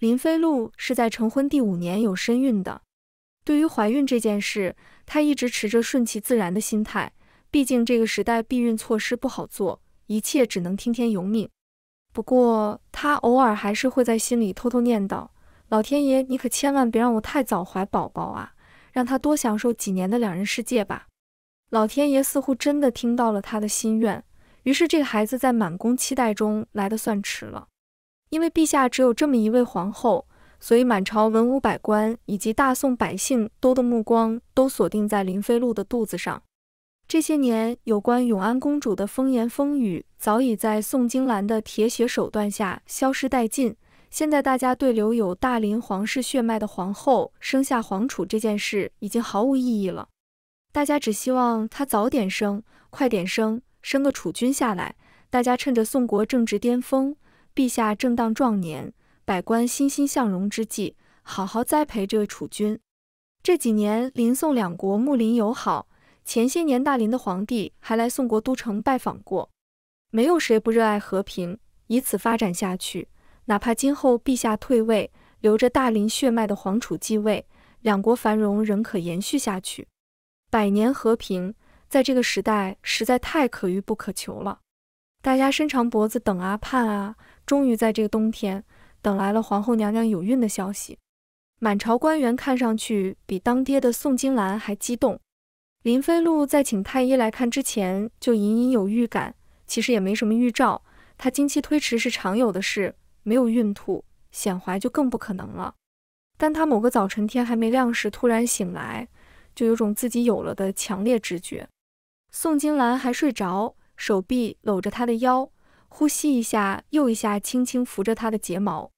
林飞鹭是在成婚第五年有身孕的。对于怀孕这件事，她一直持着顺其自然的心态，毕竟这个时代避孕措施不好做，一切只能听天由命。不过，她偶尔还是会在心里偷偷念叨：“老天爷，你可千万别让我太早怀宝宝啊，让他多享受几年的两人世界吧。”老天爷似乎真的听到了他的心愿，于是这个孩子在满宫期待中来的算迟了。因为陛下只有这么一位皇后，所以满朝文武百官以及大宋百姓都的目光都锁定在林飞露的肚子上。这些年有关永安公主的风言风语早已在宋金兰的铁血手段下消失殆尽。现在大家对留有大林皇室血脉的皇后生下皇储这件事已经毫无意义了。大家只希望她早点生，快点生，生个储君下来。大家趁着宋国正值巅峰。陛下正当壮年，百官欣欣向荣之际，好好栽培这位储君。这几年，邻宋两国睦邻友好，前些年大林的皇帝还来宋国都城拜访过。没有谁不热爱和平，以此发展下去，哪怕今后陛下退位，留着大林血脉的皇储继位，两国繁荣仍可延续下去。百年和平，在这个时代实在太可遇不可求了。大家伸长脖子等啊盼啊，终于在这个冬天等来了皇后娘娘有孕的消息。满朝官员看上去比当爹的宋金兰还激动。林飞鹭在请太医来看之前就隐隐有预感，其实也没什么预兆。她经期推迟是常有的事，没有孕吐、显怀就更不可能了。但她某个早晨天还没亮时突然醒来，就有种自己有了的强烈直觉。宋金兰还睡着。手臂搂着他的腰，呼吸一下又一下，轻轻扶着他的睫毛。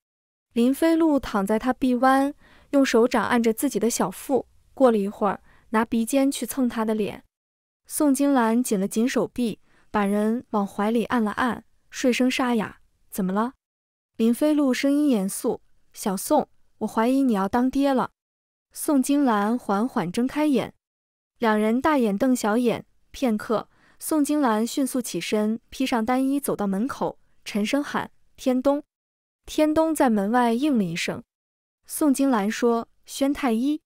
林飞路躺在他臂弯，用手掌按着自己的小腹。过了一会儿，拿鼻尖去蹭他的脸。宋金兰紧了紧手臂，把人往怀里按了按，睡声沙哑。怎么了？林飞路声音严肃：“小宋，我怀疑你要当爹了。”宋金兰缓缓睁开眼，两人大眼瞪小眼，片刻。宋金兰迅速起身，披上单衣，走到门口，沉声喊：“天东！”天东在门外应了一声。宋金兰说：“宣太医！”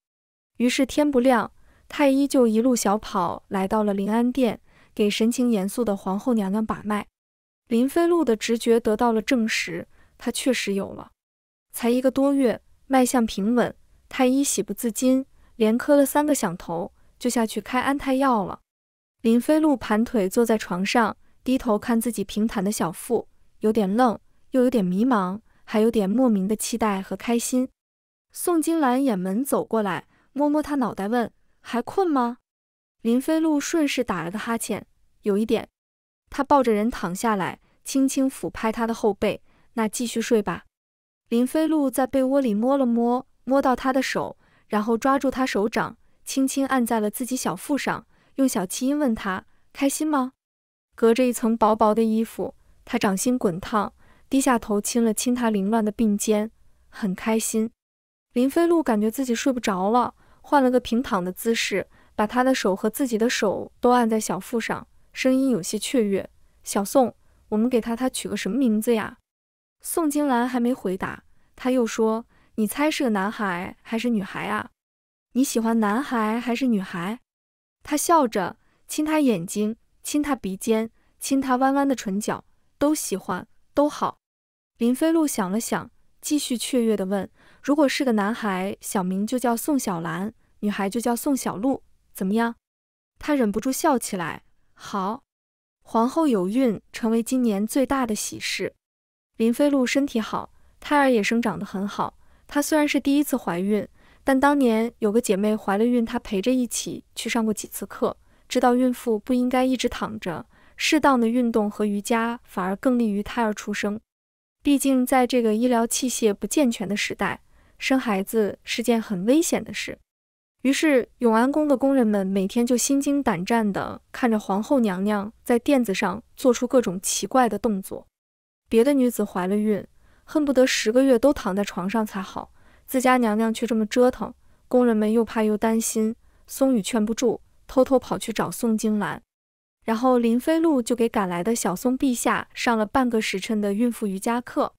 于是天不亮，太医就一路小跑来到了临安殿，给神情严肃的皇后娘娘把脉。林飞露的直觉得到了证实，她确实有了。才一个多月，脉象平稳，太医喜不自禁，连磕了三个响头，就下去开安胎药了。林飞鹿盘腿坐在床上，低头看自己平坦的小腹，有点愣，又有点迷茫，还有点莫名的期待和开心。宋金兰掩门走过来，摸摸他脑袋，问：“还困吗？”林飞鹿顺势打了个哈欠。有一点，他抱着人躺下来，轻轻抚拍他的后背。那继续睡吧。林飞鹿在被窝里摸了摸，摸到他的手，然后抓住他手掌，轻轻按在了自己小腹上。用小七音问他开心吗？隔着一层薄薄的衣服，他掌心滚烫，低下头亲了亲他凌乱的鬓间，很开心。林飞鹿感觉自己睡不着了，换了个平躺的姿势，把他的手和自己的手都按在小腹上，声音有些雀跃：“小宋，我们给他他取个什么名字呀？”宋金兰还没回答，他又说：“你猜是个男孩还是女孩啊？你喜欢男孩还是女孩？”他笑着亲她眼睛，亲她鼻尖，亲她弯弯的唇角，都喜欢，都好。林飞鹿想了想，继续雀跃地问：“如果是个男孩，小名就叫宋小兰；女孩就叫宋小璐，怎么样？”他忍不住笑起来：“好，皇后有孕，成为今年最大的喜事。林飞鹿身体好，胎儿也生长得很好。她虽然是第一次怀孕。”但当年有个姐妹怀了孕，她陪着一起去上过几次课，知道孕妇不应该一直躺着，适当的运动和瑜伽反而更利于胎儿出生。毕竟在这个医疗器械不健全的时代，生孩子是件很危险的事。于是永安宫的工人们每天就心惊胆战地看着皇后娘娘在垫子上做出各种奇怪的动作。别的女子怀了孕，恨不得十个月都躺在床上才好。自家娘娘却这么折腾，工人们又怕又担心。松雨劝不住，偷偷跑去找宋金兰。然后林飞路就给赶来的小松陛下上了半个时辰的孕妇瑜伽课。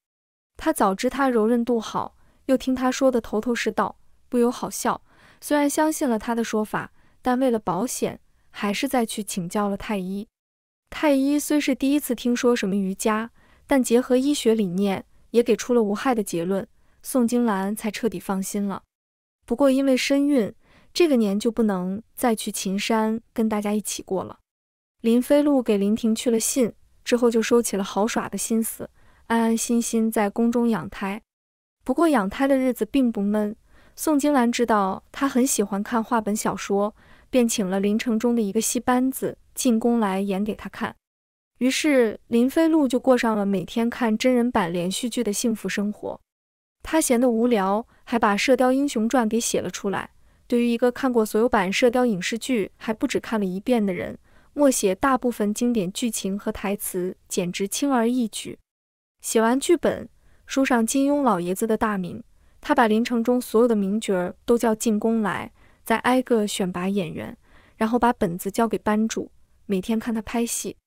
他早知他柔韧度好，又听他说的头头是道，不由好笑。虽然相信了他的说法，但为了保险，还是再去请教了太医。太医虽是第一次听说什么瑜伽，但结合医学理念，也给出了无害的结论。宋金兰才彻底放心了。不过因为身孕，这个年就不能再去秦山跟大家一起过了。林飞路给林婷去了信之后，就收起了好耍的心思，安安心心在宫中养胎。不过养胎的日子并不闷。宋金兰知道她很喜欢看话本小说，便请了林城中的一个戏班子进宫来演给她看。于是林飞路就过上了每天看真人版连续剧的幸福生活。他闲得无聊，还把《射雕英雄传》给写了出来。对于一个看过所有版射雕影视剧，还不止看了一遍的人，默写大部分经典剧情和台词简直轻而易举。写完剧本，书上金庸老爷子的大名，他把林城中所有的名角儿都叫进宫来，再挨个选拔演员，然后把本子交给班主，每天看他拍戏。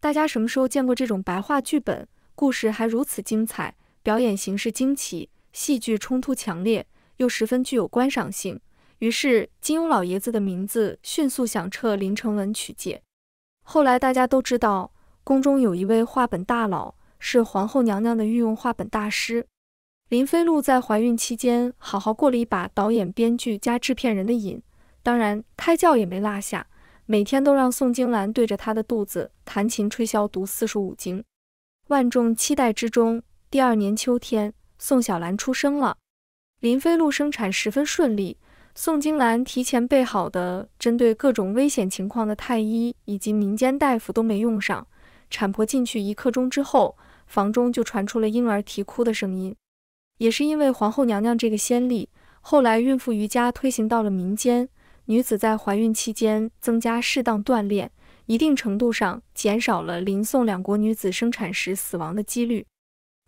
大家什么时候见过这种白话剧本？故事还如此精彩，表演形式惊奇。戏剧冲突强烈，又十分具有观赏性，于是金庸老爷子的名字迅速响彻林承文曲界。后来大家都知道，宫中有一位画本大佬，是皇后娘娘的御用画本大师。林飞鹭在怀孕期间，好好过了一把导演、编剧加制片人的瘾，当然胎教也没落下，每天都让宋金兰对着她的肚子弹琴吹箫读四书五经。万众期待之中，第二年秋天。宋小兰出生了，林飞路生产十分顺利。宋金兰提前备好的针对各种危险情况的太医以及民间大夫都没用上。产婆进去一刻钟之后，房中就传出了婴儿啼哭的声音。也是因为皇后娘娘这个先例，后来孕妇瑜伽推行到了民间，女子在怀孕期间增加适当锻炼，一定程度上减少了林宋两国女子生产时死亡的几率。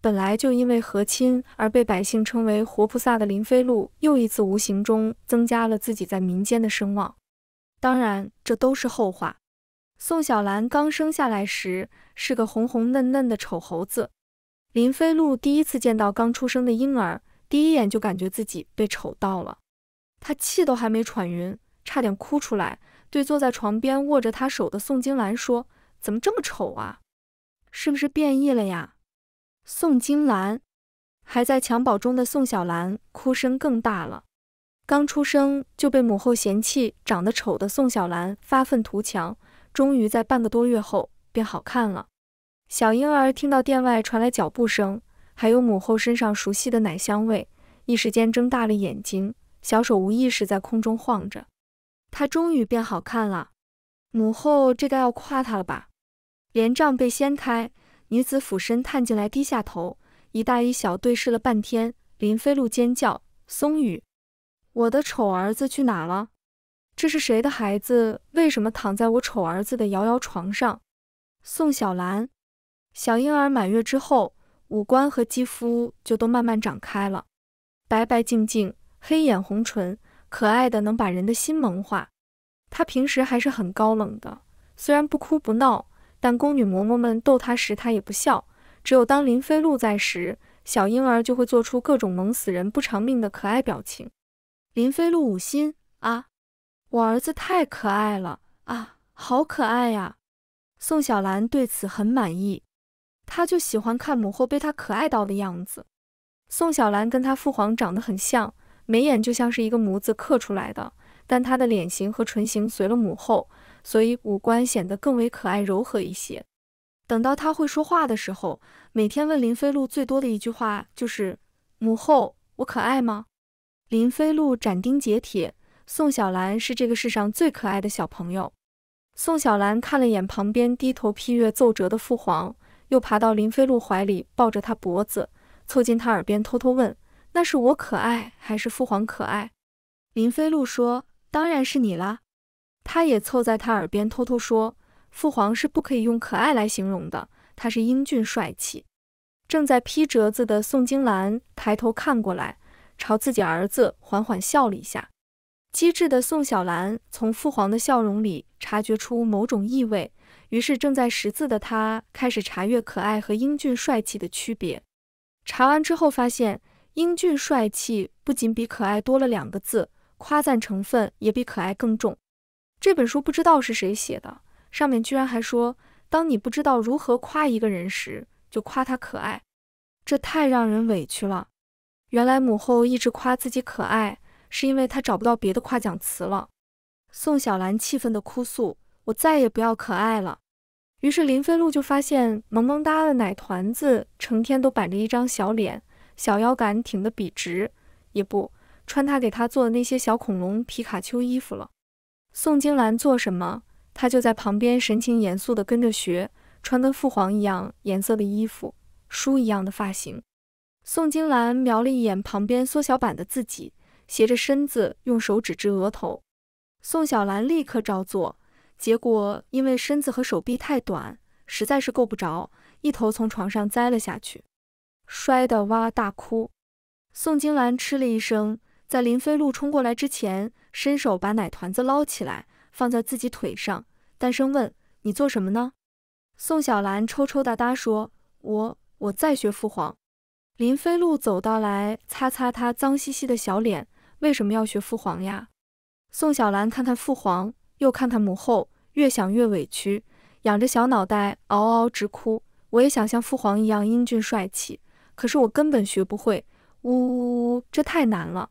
本来就因为和亲而被百姓称为活菩萨的林飞鹿，又一次无形中增加了自己在民间的声望。当然，这都是后话。宋小兰刚生下来时是个红红嫩嫩的丑猴子。林飞鹿第一次见到刚出生的婴儿，第一眼就感觉自己被丑到了。他气都还没喘匀，差点哭出来，对坐在床边握着他手的宋金兰说：“怎么这么丑啊？是不是变异了呀？”宋金兰还在襁褓中的宋小兰哭声更大了。刚出生就被母后嫌弃长得丑的宋小兰发愤图强，终于在半个多月后变好看了。小婴儿听到殿外传来脚步声，还有母后身上熟悉的奶香味，一时间睁大了眼睛，小手无意识在空中晃着。她终于变好看了，母后这该要夸她了吧？帘帐被掀开。女子俯身探进来，低下头，一大一小对视了半天。林飞路尖叫：“松雨，我的丑儿子去哪了？这是谁的孩子？为什么躺在我丑儿子的摇摇床上？”宋小兰，小婴儿满月之后，五官和肌肤就都慢慢长开了，白白净净，黑眼红唇，可爱的能把人的心萌化。他平时还是很高冷的，虽然不哭不闹。但宫女嬷嬷们逗她时，她也不笑。只有当林飞鹿在时，小婴儿就会做出各种萌死人不偿命的可爱表情。林飞鹿五心啊，我儿子太可爱了啊，好可爱呀！宋小兰对此很满意，她就喜欢看母后被她可爱到的样子。宋小兰跟她父皇长得很像，眉眼就像是一个模子刻出来的，但她的脸型和唇形随了母后。所以五官显得更为可爱柔和一些。等到他会说话的时候，每天问林飞路最多的一句话就是：“母后，我可爱吗？”林飞路斩钉截铁：“宋小兰是这个世上最可爱的小朋友。”宋小兰看了眼旁边低头批阅奏折的父皇，又爬到林飞路怀里，抱着他脖子，凑近他耳边偷偷问：“那是我可爱，还是父皇可爱？”林飞路说：“当然是你啦。”他也凑在他耳边偷偷说：“父皇是不可以用可爱来形容的，他是英俊帅气。”正在批折子的宋金兰抬头看过来，朝自己儿子缓缓笑了一下。机智的宋小兰从父皇的笑容里察觉出某种意味，于是正在识字的他开始查阅可爱和英俊帅气的区别。查完之后发现，英俊帅气不仅比可爱多了两个字，夸赞成分也比可爱更重。这本书不知道是谁写的，上面居然还说，当你不知道如何夸一个人时，就夸他可爱，这太让人委屈了。原来母后一直夸自己可爱，是因为她找不到别的夸奖词了。宋小兰气愤地哭诉：“我再也不要可爱了。”于是林飞路就发现，萌萌哒的奶团子成天都板着一张小脸，小腰杆挺得笔直，也不穿他给他做的那些小恐龙、皮卡丘衣服了。宋金兰做什么，她就在旁边神情严肃地跟着学，穿跟父皇一样颜色的衣服，梳一样的发型。宋金兰瞄了一眼旁边缩小版的自己，斜着身子用手指着额头。宋小兰立刻照做，结果因为身子和手臂太短，实在是够不着，一头从床上栽了下去，摔得哇大哭。宋金兰嗤了一声。在林飞路冲过来之前，伸手把奶团子捞起来，放在自己腿上，淡声问：“你做什么呢？”宋小兰抽抽搭搭说：“我我在学父皇。”林飞路走到来，擦擦他脏兮兮的小脸：“为什么要学父皇呀？”宋小兰看看父皇，又看看母后，越想越委屈，仰着小脑袋，嗷嗷直哭：“我也想像父皇一样英俊帅气，可是我根本学不会，呜呜呜，这太难了！”